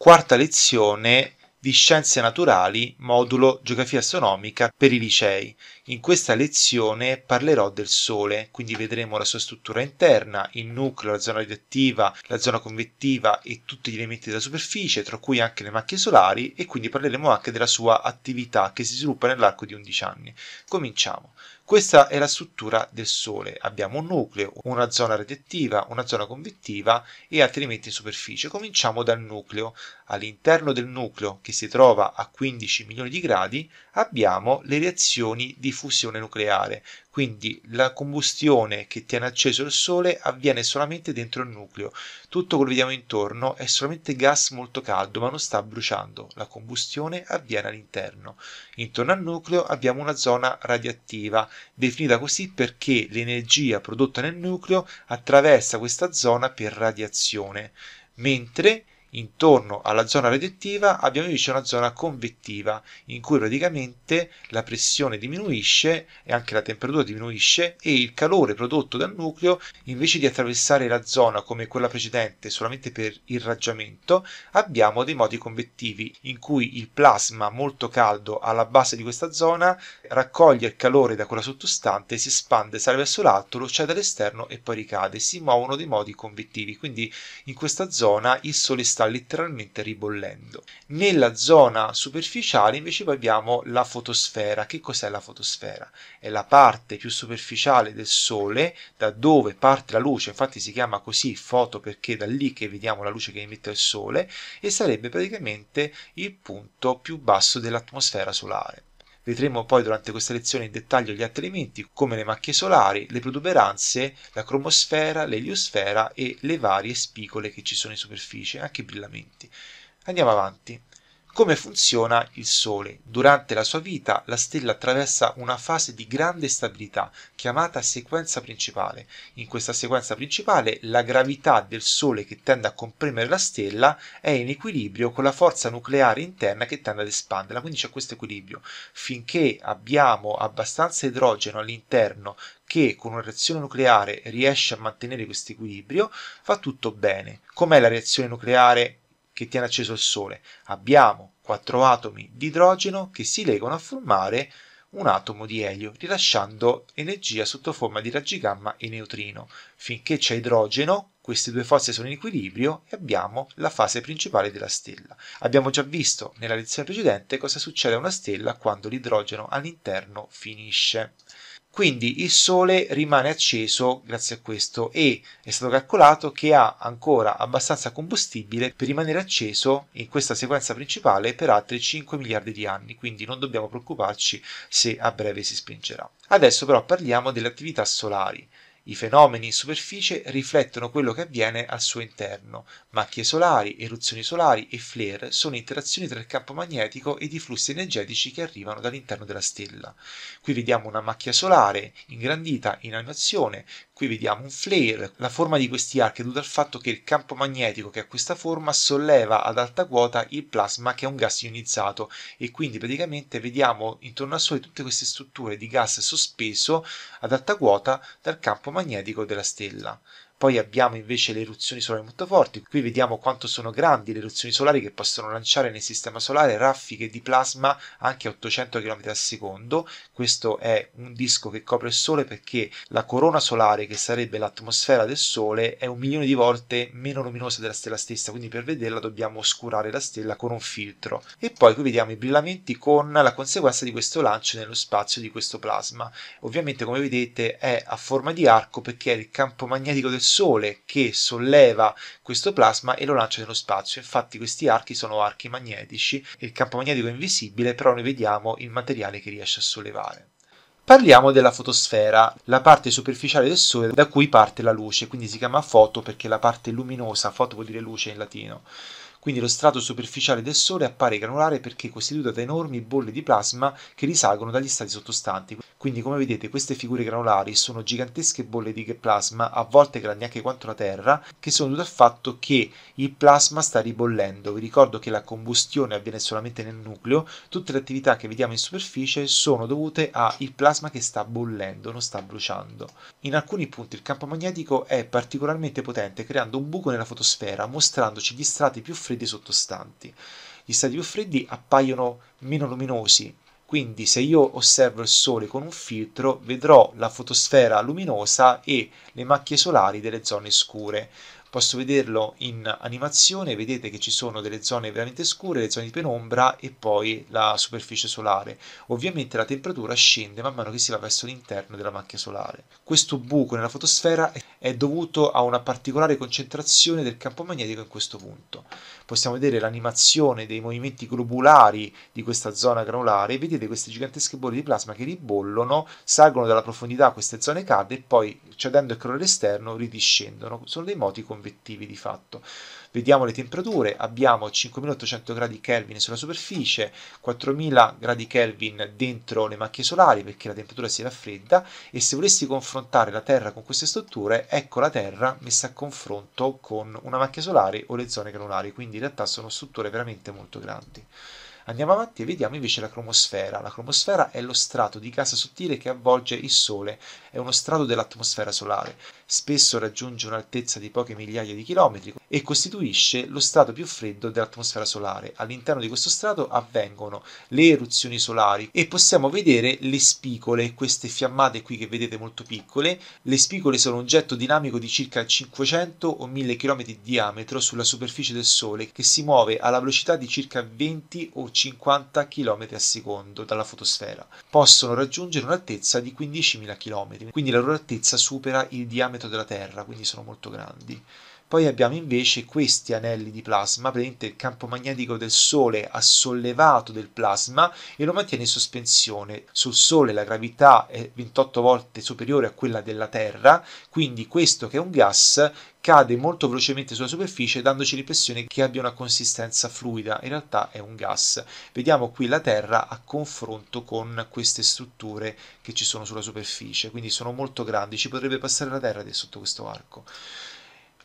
Quarta lezione di Scienze Naturali, modulo Geografia astronomica per i licei. In questa lezione parlerò del Sole, quindi vedremo la sua struttura interna, il nucleo, la zona radioattiva, la zona convettiva e tutti gli elementi della superficie, tra cui anche le macchie solari, e quindi parleremo anche della sua attività che si sviluppa nell'arco di 11 anni. Cominciamo. Questa è la struttura del Sole. Abbiamo un nucleo, una zona radioattiva, una zona convettiva e altri elementi in superficie. Cominciamo dal nucleo. All'interno del nucleo, che si trova a 15 milioni di gradi, abbiamo le reazioni di fusione nucleare quindi la combustione che tiene acceso il sole avviene solamente dentro il nucleo, tutto quello che vediamo intorno è solamente gas molto caldo ma non sta bruciando, la combustione avviene all'interno. Intorno al nucleo abbiamo una zona radioattiva, definita così perché l'energia prodotta nel nucleo attraversa questa zona per radiazione, mentre Intorno alla zona radioattiva abbiamo invece una zona convettiva in cui praticamente la pressione diminuisce e anche la temperatura diminuisce e il calore prodotto dal nucleo invece di attraversare la zona come quella precedente solamente per irraggiamento abbiamo dei modi convettivi in cui il plasma molto caldo alla base di questa zona raccoglie il calore da quella sottostante si espande sale verso l'alto lo cede all'esterno e poi ricade si muovono dei modi convettivi quindi in questa zona il sole sta sta letteralmente ribollendo. Nella zona superficiale invece poi abbiamo la fotosfera. Che cos'è la fotosfera? È la parte più superficiale del Sole da dove parte la luce, infatti si chiama così foto perché è da lì che vediamo la luce che emette il Sole e sarebbe praticamente il punto più basso dell'atmosfera solare. Vedremo poi durante questa lezione in dettaglio gli altri elementi come le macchie solari, le protuberanze, la cromosfera, l'eliosfera e le varie spicole che ci sono in superficie, anche i brillamenti. Andiamo avanti. Come funziona il Sole? Durante la sua vita la stella attraversa una fase di grande stabilità chiamata sequenza principale. In questa sequenza principale la gravità del Sole che tende a comprimere la stella è in equilibrio con la forza nucleare interna che tende ad espanderla, quindi c'è questo equilibrio. Finché abbiamo abbastanza idrogeno all'interno che con una reazione nucleare riesce a mantenere questo equilibrio, va tutto bene. Com'è la reazione nucleare? che tiene acceso il Sole. Abbiamo quattro atomi di idrogeno che si legano a formare un atomo di elio, rilasciando energia sotto forma di raggi gamma e neutrino. Finché c'è idrogeno, queste due forze sono in equilibrio e abbiamo la fase principale della stella. Abbiamo già visto nella lezione precedente cosa succede a una stella quando l'idrogeno all'interno finisce. Quindi il Sole rimane acceso grazie a questo e è stato calcolato che ha ancora abbastanza combustibile per rimanere acceso in questa sequenza principale per altri 5 miliardi di anni, quindi non dobbiamo preoccuparci se a breve si spingerà. Adesso però parliamo delle attività solari. I fenomeni in superficie riflettono quello che avviene al suo interno. Macchie solari, eruzioni solari e flare sono interazioni tra il campo magnetico ed i flussi energetici che arrivano dall'interno della stella. Qui vediamo una macchia solare ingrandita in animazione Qui vediamo un flare. La forma di questi archi è dovuta al fatto che il campo magnetico che ha questa forma solleva ad alta quota il plasma che è un gas ionizzato e quindi praticamente vediamo intorno a Sole tutte queste strutture di gas sospeso ad alta quota dal campo magnetico della stella. Poi abbiamo invece le eruzioni solari molto forti, qui vediamo quanto sono grandi le eruzioni solari che possono lanciare nel sistema solare raffiche di plasma anche a 800 km al secondo. Questo è un disco che copre il Sole perché la corona solare, che sarebbe l'atmosfera del Sole, è un milione di volte meno luminosa della stella stessa, quindi per vederla dobbiamo oscurare la stella con un filtro. E poi qui vediamo i brillamenti con la conseguenza di questo lancio nello spazio di questo plasma. Ovviamente, come vedete, è a forma di arco perché è il campo magnetico del sole che solleva questo plasma e lo lancia nello spazio. Infatti questi archi sono archi magnetici, il campo magnetico è invisibile, però noi vediamo il materiale che riesce a sollevare. Parliamo della fotosfera, la parte superficiale del Sole da cui parte la luce, quindi si chiama foto perché la parte luminosa, foto vuol dire luce in latino. Quindi lo strato superficiale del Sole appare granulare perché costituito da enormi bolle di plasma che risalgono dagli stati sottostanti. Quindi come vedete queste figure granulari sono gigantesche bolle di plasma, a volte grandi anche quanto la Terra, che sono dovute al fatto che il plasma sta ribollendo. Vi ricordo che la combustione avviene solamente nel nucleo, tutte le attività che vediamo in superficie sono dovute al plasma che sta bollendo, non sta bruciando. In alcuni punti il campo magnetico è particolarmente potente, creando un buco nella fotosfera, mostrandoci gli strati più freddi freddi sottostanti. Gli stati più freddi appaiono meno luminosi, quindi se io osservo il Sole con un filtro vedrò la fotosfera luminosa e le macchie solari delle zone scure posso vederlo in animazione, vedete che ci sono delle zone veramente scure, le zone di penombra e poi la superficie solare. Ovviamente la temperatura scende man mano che si va verso l'interno della macchia solare. Questo buco nella fotosfera è dovuto a una particolare concentrazione del campo magnetico in questo punto. Possiamo vedere l'animazione dei movimenti globulari di questa zona granulare, vedete queste gigantesche bolle di plasma che ribollono, salgono dalla profondità a queste zone calde e poi cedendo il calore esterno ridiscendono. Sono dei moti come convettivi di fatto. Vediamo le temperature, abbiamo 5800 gradi Kelvin sulla superficie, 4000 gradi Kelvin dentro le macchie solari perché la temperatura si raffredda e se volessi confrontare la Terra con queste strutture, ecco la Terra messa a confronto con una macchia solare o le zone granulari, quindi in realtà sono strutture veramente molto grandi. Andiamo avanti e vediamo invece la cromosfera. La cromosfera è lo strato di gas sottile che avvolge il Sole, è uno strato dell'atmosfera solare. Spesso raggiunge un'altezza di poche migliaia di chilometri e costituisce lo strato più freddo dell'atmosfera solare. All'interno di questo strato avvengono le eruzioni solari e possiamo vedere le spicole, queste fiammate qui che vedete molto piccole. Le spicole sono un getto dinamico di circa 500 o 1000 km di diametro sulla superficie del Sole che si muove alla velocità di circa 20 o 50 km al secondo dalla fotosfera. Possono raggiungere un'altezza di 15.000 km, quindi la loro altezza supera il diametro della Terra, quindi sono molto grandi. Poi abbiamo invece questi anelli di plasma, praticamente il campo magnetico del Sole ha sollevato del plasma e lo mantiene in sospensione. Sul Sole la gravità è 28 volte superiore a quella della Terra, quindi questo che è un gas cade molto velocemente sulla superficie dandoci l'impressione che abbia una consistenza fluida, in realtà è un gas. Vediamo qui la Terra a confronto con queste strutture che ci sono sulla superficie, quindi sono molto grandi, ci potrebbe passare la Terra sotto questo arco.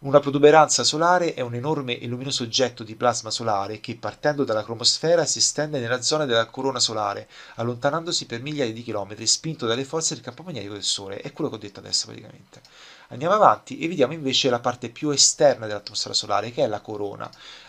Una protuberanza solare è un enorme e luminoso oggetto di plasma solare che, partendo dalla cromosfera, si estende nella zona della corona solare, allontanandosi per migliaia di chilometri, spinto dalle forze del campo magnetico del Sole. È quello che ho detto adesso praticamente. Andiamo avanti e vediamo invece la parte più esterna dell'atmosfera solare, che è la corona.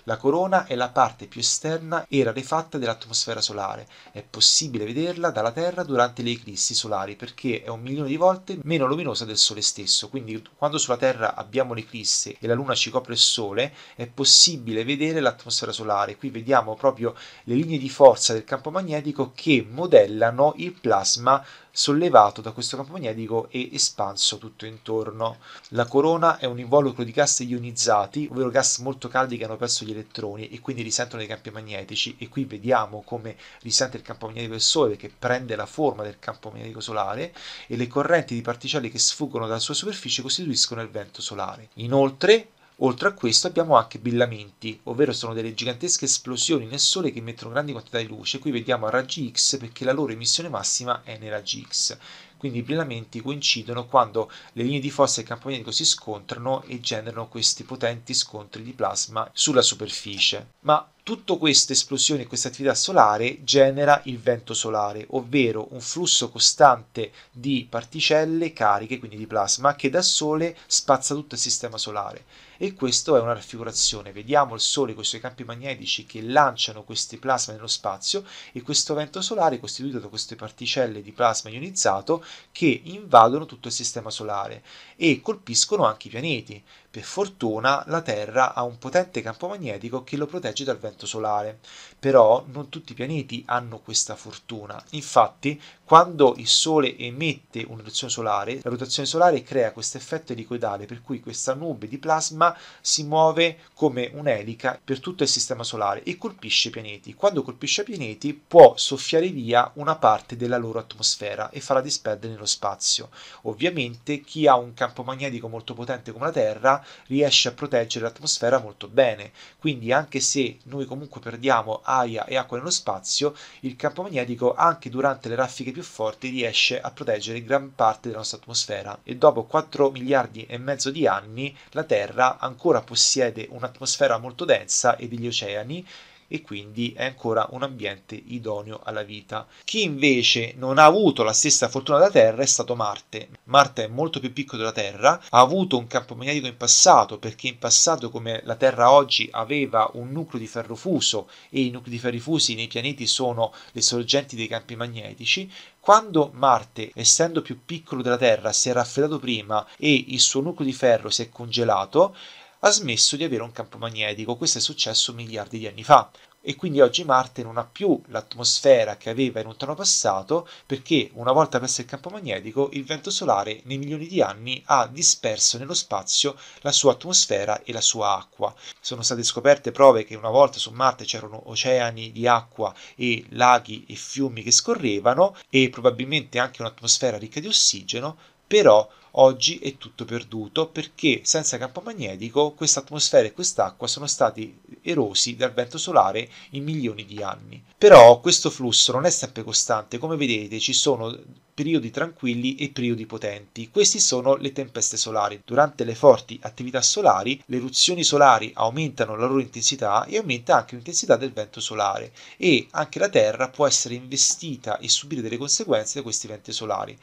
La corona è la parte più esterna e rarefatta dell'atmosfera solare. È possibile vederla dalla Terra durante le eclissi solari perché è un milione di volte meno luminosa del Sole stesso. Quindi quando sulla Terra abbiamo l'eclisse e la Luna ci copre il Sole, è possibile vedere l'atmosfera solare. Qui vediamo proprio le linee di forza del campo magnetico che modellano il plasma sollevato da questo campo magnetico e espanso tutto intorno. La corona è un involucro di gas ionizzati, ovvero gas molto caldi che hanno perso gli elettroni elettroni e quindi risentono dei campi magnetici e qui vediamo come risente il campo magnetico del Sole che prende la forma del campo magnetico solare e le correnti di particelle che sfuggono dalla sua superficie costituiscono il vento solare. Inoltre, Oltre a questo abbiamo anche billamenti, ovvero sono delle gigantesche esplosioni nel Sole che emettono grandi quantità di luce. Qui vediamo a raggi X perché la loro emissione massima è nei raggi X quindi i bilamenti coincidono quando le linee di forza del campo magnetico si scontrano e generano questi potenti scontri di plasma sulla superficie. Ma tutta questa esplosione, e questa attività solare genera il vento solare, ovvero un flusso costante di particelle cariche, quindi di plasma, che da sole spazza tutto il sistema solare e questa è una raffigurazione. Vediamo il Sole con i suoi campi magnetici che lanciano questi plasma nello spazio e questo vento solare è costituito da queste particelle di plasma ionizzato che invadono tutto il sistema solare e colpiscono anche i pianeti. Per fortuna la Terra ha un potente campo magnetico che lo protegge dal vento solare, però non tutti i pianeti hanno questa fortuna. Infatti, quando il Sole emette una rotazione solare, la rotazione solare crea questo effetto elicoidale per cui questa nube di plasma si muove come un'elica per tutto il sistema solare e colpisce i pianeti. Quando colpisce i pianeti può soffiare via una parte della loro atmosfera e farla disperdere nello spazio. Ovviamente chi ha un campo magnetico molto potente come la Terra riesce a proteggere l'atmosfera molto bene, quindi anche se noi comunque perdiamo aria e acqua nello spazio, il campo magnetico anche durante le raffiche più forti riesce a proteggere gran parte della nostra atmosfera e dopo 4 miliardi e mezzo di anni la Terra ancora possiede un'atmosfera molto densa e degli oceani e quindi è ancora un ambiente idoneo alla vita. Chi invece non ha avuto la stessa fortuna della Terra è stato Marte. Marte è molto più piccolo della Terra, ha avuto un campo magnetico in passato perché in passato come la Terra oggi aveva un nucleo di ferro fuso e i nuclei di ferro fusi nei pianeti sono le sorgenti dei campi magnetici, quando Marte, essendo più piccolo della Terra, si è raffreddato prima e il suo nucleo di ferro si è congelato, ha smesso di avere un campo magnetico. Questo è successo miliardi di anni fa e quindi oggi Marte non ha più l'atmosfera che aveva in un lontano passato perché una volta perso il campo magnetico il vento solare nei milioni di anni ha disperso nello spazio la sua atmosfera e la sua acqua. Sono state scoperte prove che una volta su Marte c'erano oceani di acqua e laghi e fiumi che scorrevano e probabilmente anche un'atmosfera ricca di ossigeno, però Oggi è tutto perduto perché senza campo magnetico questa atmosfera e quest'acqua sono stati erosi dal vento solare in milioni di anni. Però questo flusso non è sempre costante, come vedete ci sono periodi tranquilli e periodi potenti. Queste sono le tempeste solari. Durante le forti attività solari, le eruzioni solari aumentano la loro intensità e aumenta anche l'intensità del vento solare e anche la Terra può essere investita e subire delle conseguenze da questi venti solari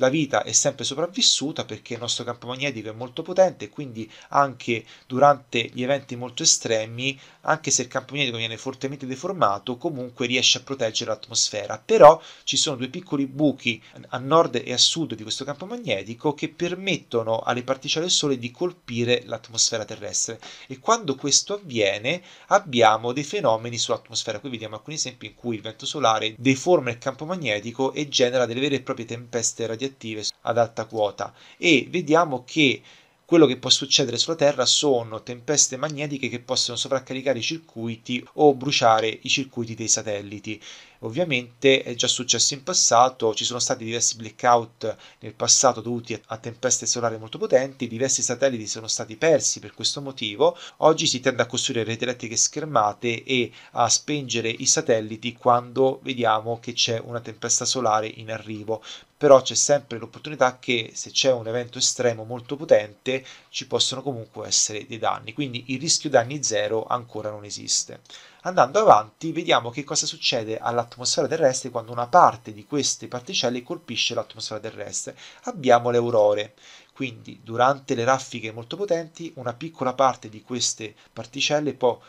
la vita è sempre sopravvissuta perché il nostro campo magnetico è molto potente e quindi anche durante gli eventi molto estremi, anche se il campo magnetico viene fortemente deformato, comunque riesce a proteggere l'atmosfera. Però ci sono due piccoli buchi a nord e a sud di questo campo magnetico che permettono alle particelle del Sole di colpire l'atmosfera terrestre e quando questo avviene abbiamo dei fenomeni sull'atmosfera. Qui vediamo alcuni esempi in cui il vento solare deforma il campo magnetico e genera delle vere e proprie tempeste radiative prospettive ad alta quota e vediamo che quello che può succedere sulla Terra sono tempeste magnetiche che possono sovraccaricare i circuiti o bruciare i circuiti dei satelliti. Ovviamente è già successo in passato, ci sono stati diversi blackout nel passato dovuti a tempeste solari molto potenti, diversi satelliti sono stati persi per questo motivo. Oggi si tende a costruire reti elettriche schermate e a spengere i satelliti quando vediamo che c'è una tempesta solare in arrivo, però c'è sempre l'opportunità che se c'è un evento estremo molto potente ci possono comunque essere dei danni, quindi il rischio danni zero ancora non esiste. Andando avanti vediamo che cosa succede all'atmosfera terrestre quando una parte di queste particelle colpisce l'atmosfera terrestre. Abbiamo le aurore, quindi durante le raffiche molto potenti una piccola parte di queste particelle può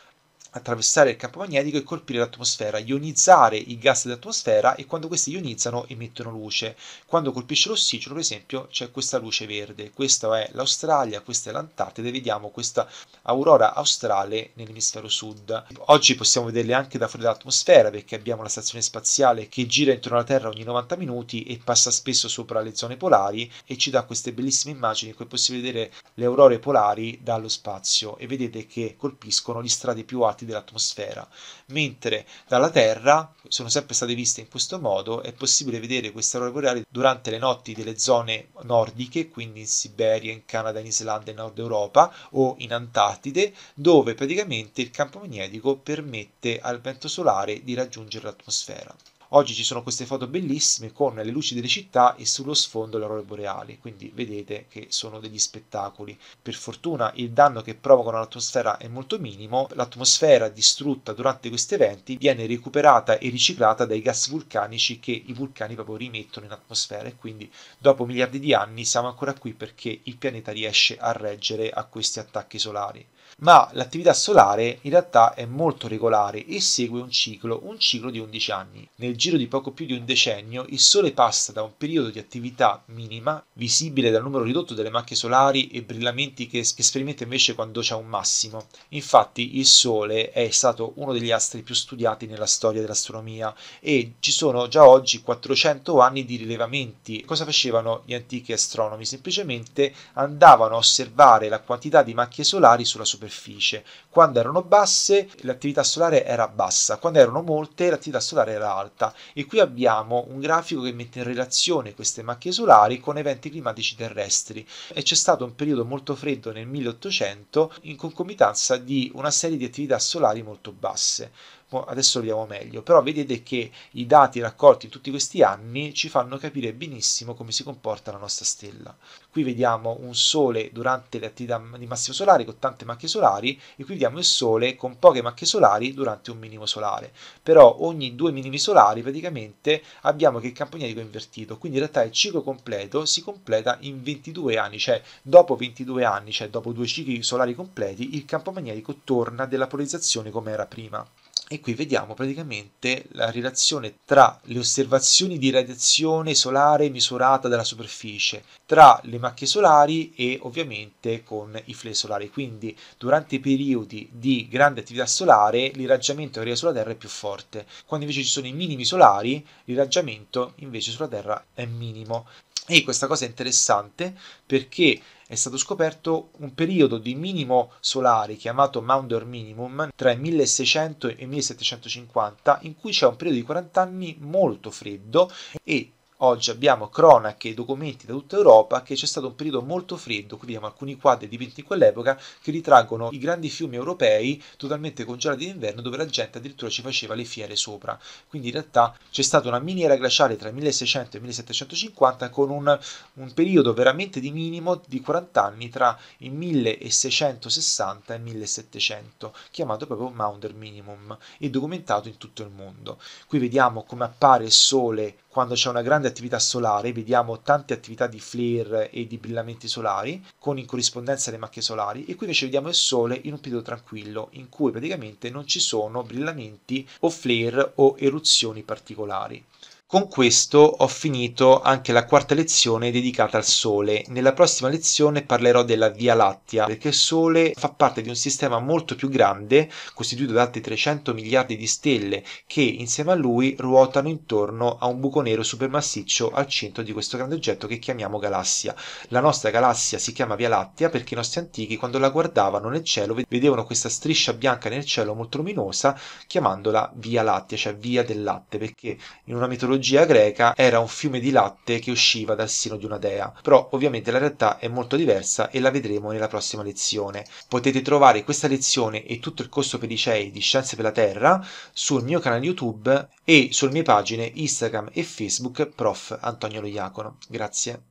attraversare il campo magnetico e colpire l'atmosfera, ionizzare i gas dell'atmosfera e quando questi ionizzano emettono luce. Quando colpisce l'ossigeno, per esempio, c'è questa luce verde. Questa è l'Australia, questa è l'Antartide, vediamo questa aurora australe nell'emisfero sud. Oggi possiamo vederle anche da fuori dall'atmosfera perché abbiamo la stazione spaziale che gira intorno alla Terra ogni 90 minuti e passa spesso sopra le zone polari e ci dà queste bellissime immagini in cui possiamo vedere le aurore polari dallo spazio e vedete che colpiscono gli strati più alti parti dell'atmosfera, mentre dalla Terra sono sempre state viste in questo modo, è possibile vedere queste aurore boreali durante le notti delle zone nordiche, quindi in Siberia, in Canada, in Islanda, e in Nord Europa o in Antartide, dove praticamente il campo magnetico permette al vento solare di raggiungere l'atmosfera. Oggi ci sono queste foto bellissime con le luci delle città e sullo sfondo le aurore boreali, quindi vedete che sono degli spettacoli. Per fortuna il danno che provocano all'atmosfera è molto minimo, l'atmosfera distrutta durante questi eventi viene recuperata e riciclata dai gas vulcanici che i vulcani proprio rimettono in atmosfera e quindi dopo miliardi di anni siamo ancora qui perché il pianeta riesce a reggere a questi attacchi solari ma l'attività solare in realtà è molto regolare e segue un ciclo, un ciclo di 11 anni. Nel giro di poco più di un decennio il Sole passa da un periodo di attività minima, visibile dal numero ridotto delle macchie solari e brillamenti che, che sperimenta invece quando c'è un massimo. Infatti il Sole è stato uno degli astri più studiati nella storia dell'astronomia e ci sono già oggi 400 anni di rilevamenti. Cosa facevano gli antichi astronomi? Semplicemente andavano a osservare la quantità di macchie solari sulla superficie superficie. Quando erano basse l'attività solare era bassa, quando erano molte l'attività solare era alta e qui abbiamo un grafico che mette in relazione queste macchie solari con eventi climatici terrestri e c'è stato un periodo molto freddo nel 1800 in concomitanza di una serie di attività solari molto basse adesso vediamo meglio, però vedete che i dati raccolti in tutti questi anni ci fanno capire benissimo come si comporta la nostra stella. Qui vediamo un sole durante le attività di massimo solare con tante macchie solari e qui vediamo il sole con poche macchie solari durante un minimo solare. Però ogni due minimi solari praticamente abbiamo che il campo magnetico è invertito, quindi in realtà il ciclo completo si completa in 22 anni, cioè dopo 22 anni, cioè dopo due cicli solari completi, il campo magnetico torna della polarizzazione come era prima e qui vediamo praticamente la relazione tra le osservazioni di radiazione solare misurata dalla superficie, tra le macchie solari e ovviamente con i flare solari. Quindi durante i periodi di grande attività solare l'irraggiamento che arriva sulla Terra è più forte, quando invece ci sono i minimi solari l'irraggiamento invece sulla Terra è minimo. E questa cosa è interessante perché è stato scoperto un periodo di minimo solare chiamato Maunder Minimum tra il 1600 e il 1750 in cui c'è un periodo di 40 anni molto freddo e oggi abbiamo cronache e documenti da tutta Europa che c'è stato un periodo molto freddo, qui vediamo alcuni quadri dipinti in quell'epoca che ritraggono i grandi fiumi europei totalmente congelati d'inverno dove la gente addirittura ci faceva le fiere sopra. Quindi in realtà c'è stata una miniera glaciale tra il 1600 e il 1750 con un, un periodo veramente di minimo di 40 anni tra il 1660 e il 1700, chiamato proprio Maunder Minimum e documentato in tutto il mondo. Qui vediamo come appare il sole quando c'è una grande attività solare, vediamo tante attività di flare e di brillamenti solari con in corrispondenza le macchie solari e qui invece vediamo il sole in un periodo tranquillo in cui praticamente non ci sono brillamenti o flare o eruzioni particolari. Con questo ho finito anche la quarta lezione dedicata al Sole. Nella prossima lezione parlerò della Via Lattea, perché il Sole fa parte di un sistema molto più grande, costituito da altri 300 miliardi di stelle che insieme a lui ruotano intorno a un buco nero supermassiccio al centro di questo grande oggetto che chiamiamo galassia. La nostra galassia si chiama Via Lattea perché i nostri antichi quando la guardavano nel cielo vedevano questa striscia bianca nel cielo molto luminosa chiamandola Via Lattea, cioè Via del Latte, perché in una mitologia mitologia greca era un fiume di latte che usciva dal seno di una dea, però ovviamente la realtà è molto diversa e la vedremo nella prossima lezione. Potete trovare questa lezione e tutto il corso per i di Scienze per la Terra sul mio canale YouTube e sulle mie pagine Instagram e Facebook Prof. Antonio Lo Iacono. Grazie.